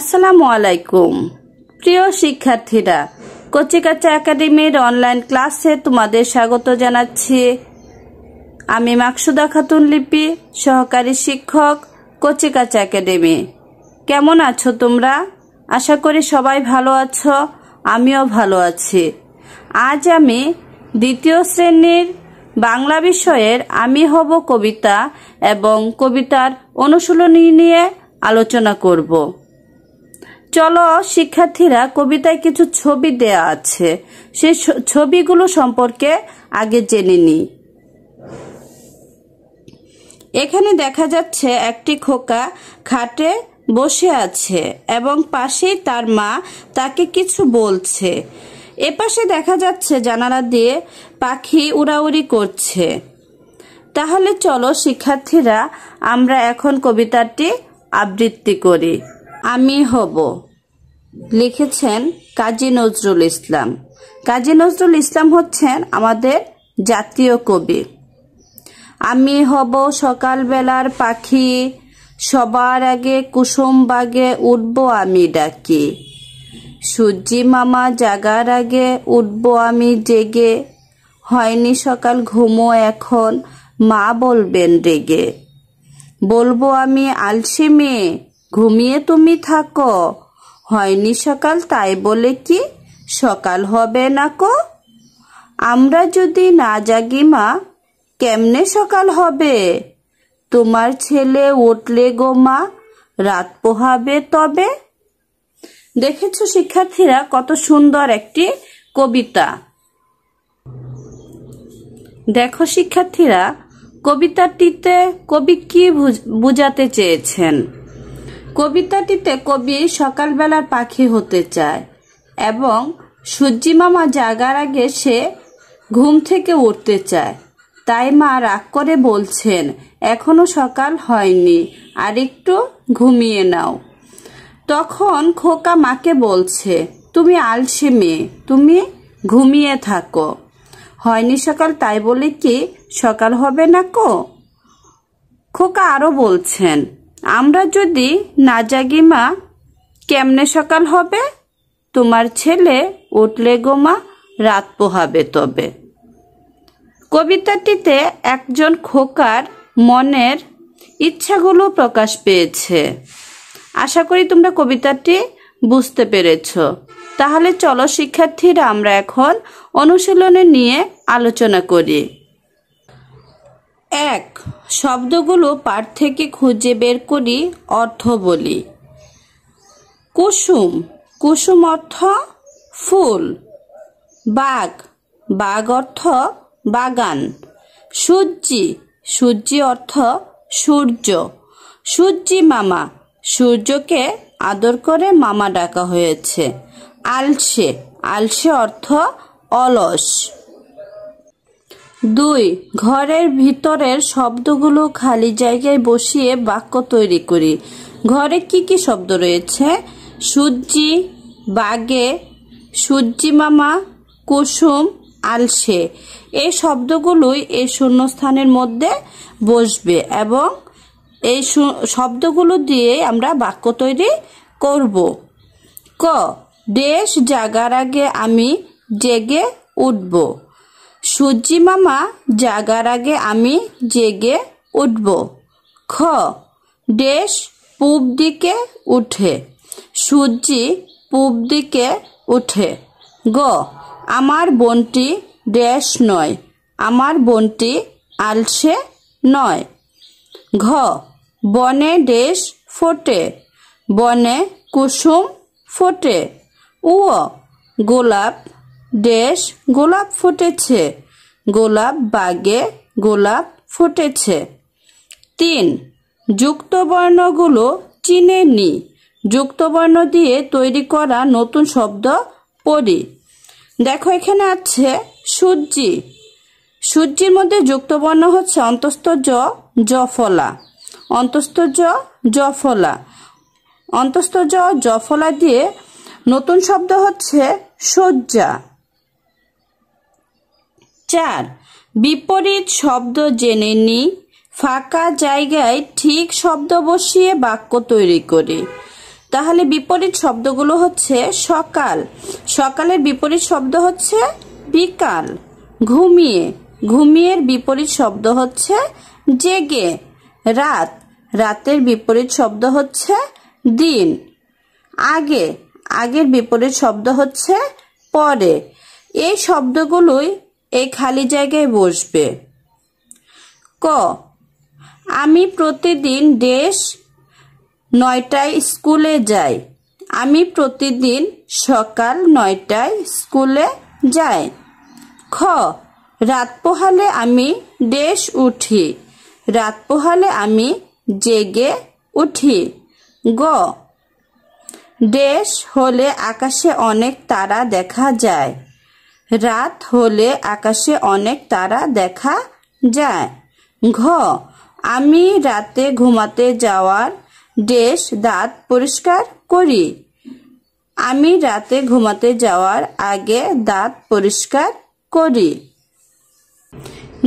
আসসালামু আলাইকুম প্রিয় শিক্ষার্থীরা কচিকাচা একাডেমির অনলাইন ক্লাসে তোমাদের স্বাগত জানাচ্ছি আমি মাকসুদা খাতুন লিপি সহকারী শিক্ষক কচিকাচা একাডেমি কেমন আছো তোমরা আশা করি সবাই ভালো আছো আমিও ভালো আছি আজ আমি দ্বিতীয় শ্রেণীর বাংলা বিষয়ের আমি হব কবিতা এবং কবিতার অনুশীলনী নিয়ে আলোচনা করব চলো শিক্ষার্থীরা কবিতায় কিছু ছবি দেয়া আছে সেই ছবিগুলো সম্পর্কে আগে জেনে নিই এখানে দেখা যাচ্ছে একটি খোকা খাটে বসে আছে এবং পাশেই তার মা তাকে কিছু বলছে এপাশে দেখা যাচ্ছে জানালা দিয়ে পাখি উড়াউড়ি করছে তাহলে চলো শিক্ষার্থীরা আমরা এখন কবিতাটি আবৃত্তি করি আমি হব লিখেছেন কাজী নজরুল ইসলাম কাজী নজরুল ইসলাম হচ্ছেন আমাদের জাতীয় কবি আমি হব সকালবেলার পাখি সবার আগে কুসুম বাগে উঠব আমি ডাকি সূর্যি মামা জাগার আগে উঠব আমি জেগে হয়নি সকাল ঘুমো এখন মা বলবেন রেগে বলবো আমি আলসি মেয়ে ঘুমিয়ে তুমি থাকো হয়নি সকাল তাই বলে কি সকাল হবে না কো আমরা যদি না জাগি মা কেমনে সকাল হবে তোমার ছেলে উঠলে গো মা রাত পোহাবে তবে দেখেছ শিক্ষার্থীরা কত সুন্দর একটি কবিতা দেখো শিক্ষার্থীরা কবিতাটিতে কবি কি বুঝাতে চেয়েছেন কবিতাটিতে কবি সকালবেলার পাখি হতে চায় এবং মামা জাগার আগে সে ঘুম থেকে উঠতে চায় তাই মা রাগ করে বলছেন এখনো সকাল হয়নি আর একটু ঘুমিয়ে নাও তখন খোকা মাকে বলছে তুমি আলসে মেয়ে তুমি ঘুমিয়ে থাকো হয়নি সকাল তাই বলে কি সকাল হবে না কো খোকা আরও বলছেন আমরা যদি না জাগি মা কেমনে সকাল হবে তোমার ছেলে উঠলে গোমা রাত পোহাবে তবে কবিতাটিতে একজন খোকার মনের ইচ্ছাগুলো প্রকাশ পেয়েছে আশা করি তোমরা কবিতাটি বুঝতে পেরেছ তাহলে চলো শিক্ষার্থীরা আমরা এখন অনুশীলনে নিয়ে আলোচনা করি এক শব্দগুলো পাঠ থেকে খুঁজে বের করি অর্থ বলি কুসুম কুসুম অর্থ ফুল বাঘ বাঘ অর্থ বাগান সূর্যি সূর্যি অর্থ সূর্য সূর্যি মামা সূর্যকে আদর করে মামা ডাকা হয়েছে আলসে আলসে অর্থ অলস দুই ঘরের ভিতরের শব্দগুলো খালি জায়গায় বসিয়ে বাক্য তৈরি করি ঘরে কি কি শব্দ রয়েছে সূর্যি বাগে সূর্যি মামা কুসুম আলসে এই শব্দগুলোই এই শূন্যস্থানের মধ্যে বসবে এবং এই শব্দগুলো দিয়ে আমরা বাক্য তৈরি করব ক দেশ জাগার আগে আমি জেগে উঠব সূর্যি মামা জাগার আগে আমি জেগে উঠব খ দেশ পূব দিকে উঠে সূর্যি পূব দিকে উঠে গ আমার বোনটি দেশ নয় আমার বোনটি আলসে নয় ঘ বনে দেশ ফোটে বনে কুসুম ফোটে উ গোলাপ দেশ গোলাপ ফুটেছে গোলাপ বাগে গোলাপ ফুটেছে তিন যুক্তবর্ণগুলো চিনে নি যুক্তবর্ণ দিয়ে তৈরি করা নতুন শব্দ পড়ি দেখো এখানে আছে সূর্যি সূর্যির মধ্যে যুক্তবর্ণ হচ্ছে অন্তস্থ জ জফলা অন্তস্থ জ জফলা অন্তস্থ জ জফলা দিয়ে নতুন শব্দ হচ্ছে সজ্জা চার বিপরীত শব্দ জেনে নি ফাঁকা জায়গায় ঠিক শব্দ বসিয়ে বাক্য তৈরি করি তাহলে বিপরীত শব্দগুলো হচ্ছে সকাল সকালের বিপরীত শব্দ হচ্ছে বিকাল ঘুমিয়ে ঘুমিয়ের বিপরীত শব্দ হচ্ছে জেগে রাত রাতের বিপরীত শব্দ হচ্ছে দিন আগে আগের বিপরীত শব্দ হচ্ছে পরে এই শব্দগুলোই এই খালি জায়গায় বসবে ক আমি প্রতিদিন দেশ নয়টায় স্কুলে যাই আমি প্রতিদিন সকাল নয়টায় স্কুলে যাই খ রাত পোহালে আমি দেশ উঠি রাত পোহালে আমি জেগে উঠি গ দেশ হলে আকাশে অনেক তারা দেখা যায় রাত হলে আকাশে অনেক তারা দেখা যায় ঘ আমি রাতে ঘুমাতে যাওয়ার ডেস দাঁত পরিষ্কার করি আমি রাতে ঘুমাতে যাওয়ার আগে দাঁত পরিষ্কার করি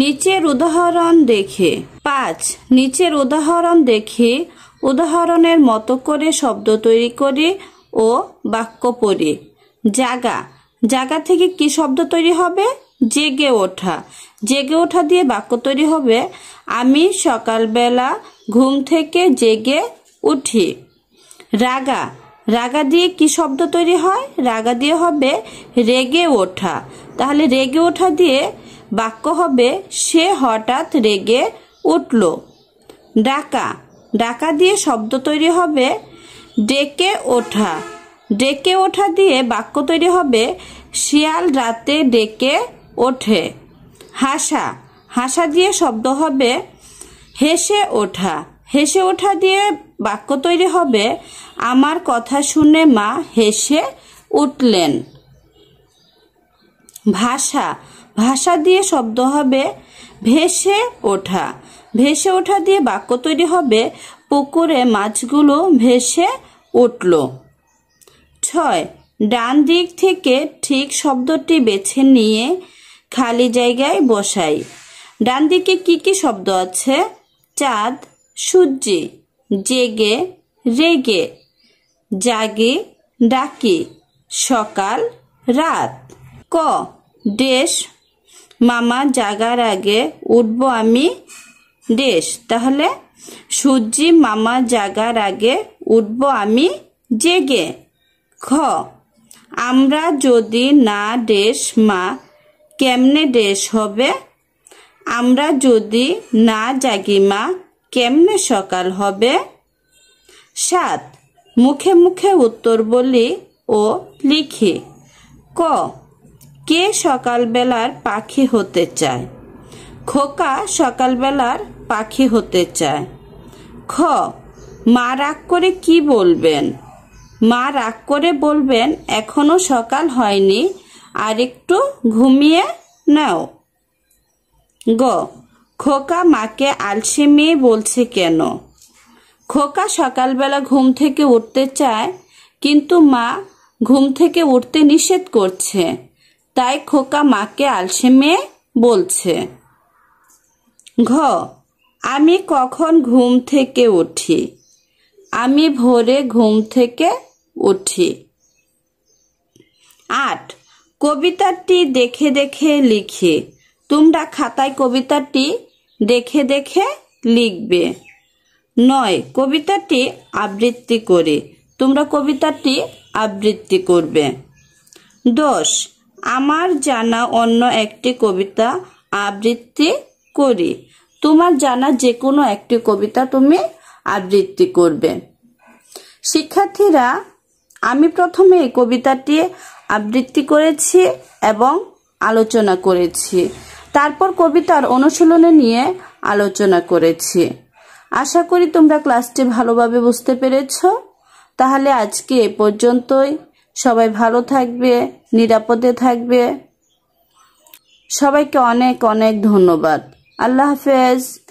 নিচের উদাহরণ দেখে পাঁচ নিচের উদাহরণ দেখে উদাহরণের মতো করে শব্দ তৈরি করি ও বাক্য পড়ি জাগা জাগা থেকে কি শব্দ তৈরি হবে জেগে ওঠা জেগে ওঠা দিয়ে বাক্য তৈরি হবে আমি সকালবেলা ঘুম থেকে জেগে উঠি রাগা রাগা দিয়ে কি শব্দ তৈরি হয় রাগা দিয়ে হবে রেগে ওঠা তাহলে রেগে ওঠা দিয়ে বাক্য হবে সে হঠাৎ রেগে উঠল ডাকা ডাকা দিয়ে শব্দ তৈরি হবে ডেকে ওঠা ডেকে ওঠা দিয়ে বাক্য তৈরি হবে শিয়াল রাতে ডেকে ওঠে হাসা হাসা দিয়ে শব্দ হবে হেসে ওঠা হেসে ওঠা দিয়ে বাক্য তৈরি হবে আমার কথা শুনে মা হেসে উঠলেন ভাষা ভাষা দিয়ে শব্দ হবে ভেসে ওঠা ভেসে ওঠা দিয়ে বাক্য তৈরি হবে পুকুরে মাছগুলো ভেসে উঠল ছয় ডান দিক থেকে ঠিক শব্দটি বেছে নিয়ে খালি জায়গায় বসাই ডান দিকে কি কি শব্দ আছে চাঁদ সূর্যি জেগে রেগে জাগে ডাকি সকাল রাত ক দেশ মামা জাগার আগে উঠব আমি দেশ তাহলে সূর্যি মামা জাগার আগে উঠব আমি জেগে খ আমরা যদি না দেশ মা কেমনে দেশ হবে আমরা যদি না জাগি মা কেমনে সকাল হবে সাত মুখে মুখে উত্তর বলি ও লিখি ক কে সকালবেলার পাখি হতে চায় খোকা সকালবেলার পাখি হতে চায় খ মা রাগ করে কি বলবেন মা রাগ করে বলবেন এখনো সকাল হয়নি আর একটু ঘুমিয়ে নাও গ খোকা মাকে আলসে মেয়ে বলছে কেন খোকা সকালবেলা ঘুম থেকে উঠতে চায় কিন্তু মা ঘুম থেকে উঠতে নিষেধ করছে তাই খোকা মাকে আলসে মেয়ে বলছে ঘ আমি কখন ঘুম থেকে উঠি আমি ভোরে ঘুম থেকে ওঠে আট কবিতাটি দেখে দেখে লিখে তোমরা খাতায় কবিতাটি দেখে দেখে লিখবে নয় কবিতাটি আবৃত্তি করে তোমরা কবিতাটি আবৃত্তি করবে দশ আমার জানা অন্য একটি কবিতা আবৃত্তি করি তোমার জানা যে কোনো একটি কবিতা তুমি আবৃত্তি করবে শিক্ষার্থীরা আমি প্রথমে এই কবিতাটি আবৃত্তি করেছি এবং আলোচনা করেছি তারপর কবিতার অনুশীলনে নিয়ে আলোচনা করেছি আশা করি তোমরা ক্লাসটি ভালোভাবে বুঝতে পেরেছ তাহলে আজকে এ পর্যন্তই সবাই ভালো থাকবে নিরাপদে থাকবে সবাইকে অনেক অনেক ধন্যবাদ আল্লাহ হাফেজ